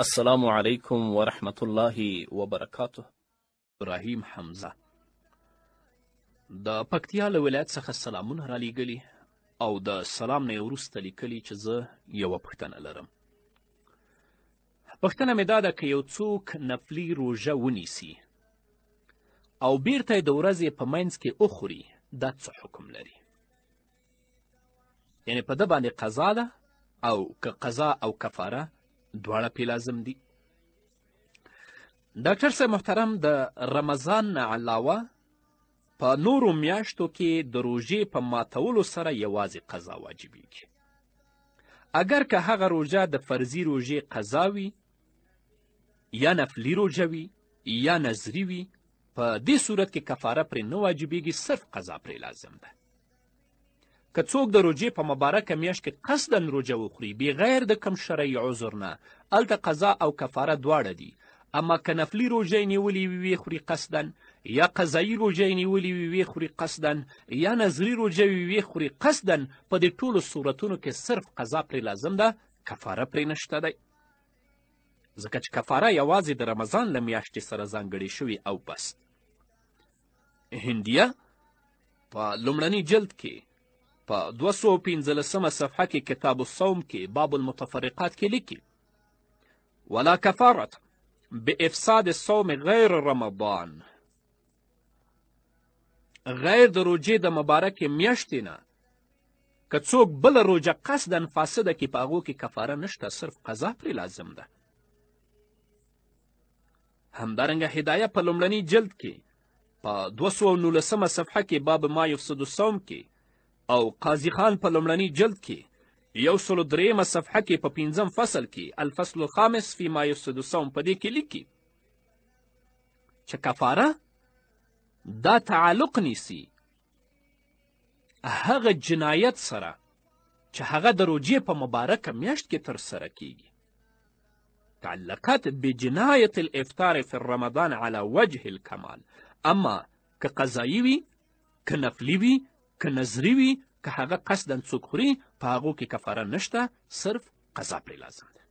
السلام علیکم و رحمت الله و برکاته ابراهیم حمزه د پکتیا له ولایت څخه سلامونه را لیږلي او د سلام نه وروسته لیکلي چې زه یوه پوښتنه لرم پوښتنه مې دا ده که یو څوک نفلي روژه ونیسي او بیرته د ورځې په منځ کې وخوري دا څه حکم لري یعنې په ده باندې قضا ده او که قضا او کفاره دواړه پې لازم دي ډاکټر صاحب محترم د رمضان نه علاوه په نورو میاشتو کې د روژې په ماتولو سره یوازې قضا واجبېږي اگر که هغه روژه د فرضي روژې قضا وي یا نفلي روژه وي یا نظري وي په دې صورت کې کفاره پرې نه واجبېږي صرف قضا پرې لازم ده که څوک د روجې په مبارکه میاشت کې قصدا روجه وخوري بغیر د کم شرعي عذر نه هلته قضا او کفاره دواړه دي اما که نفلي روژې نیولې وي خوري قصدا یا قضایي روژې نیولې وي خوري قصدا یا نظري روژه وي خوري قصدا په دې ټولو صورتونو کې صرف قضا پرې لازم ده کفاره پرې نشته دی ځکه چې کفاره یوازې د رمضان له میاشتې سره ځانګړې شوې او بس هندیه په لومړني جلد کې په 215 صفحه کې کتاب الصوم کې باب المتفرقات کې لیکي ولا کفارت بافساد الصوم غیر رمضان غیر د روجې د مبارکې میاشتې نه که څوک بله روجه قصدا فاسده کې په هغو کې کفاره نشته صرف قضا پرې لازم ده همدارنګه هدایه په لومړني جلد کې په 219 صفحه کې باب ما یفسد الصوم کې او قاضي خان په لومړني جلد کې یو سلو درېیمه صفحه کې په پنځم فصل کې الفصل الخامس فی ما یفسدسون په دې کې لیکي چې کفاره دا تعلق نیسي هغه جنایت سره چې هغه د روجې په مبارکه میاشت کې ترسره کیږي تعلقت بجنایت الافطار فی رمضان علی وجه الکمال اما که قضایی وي که نفلی وي که نظری وي که هغه قصدا څوک خوري په هغو کې کفاره نشته صرف قضا پرې لازم ده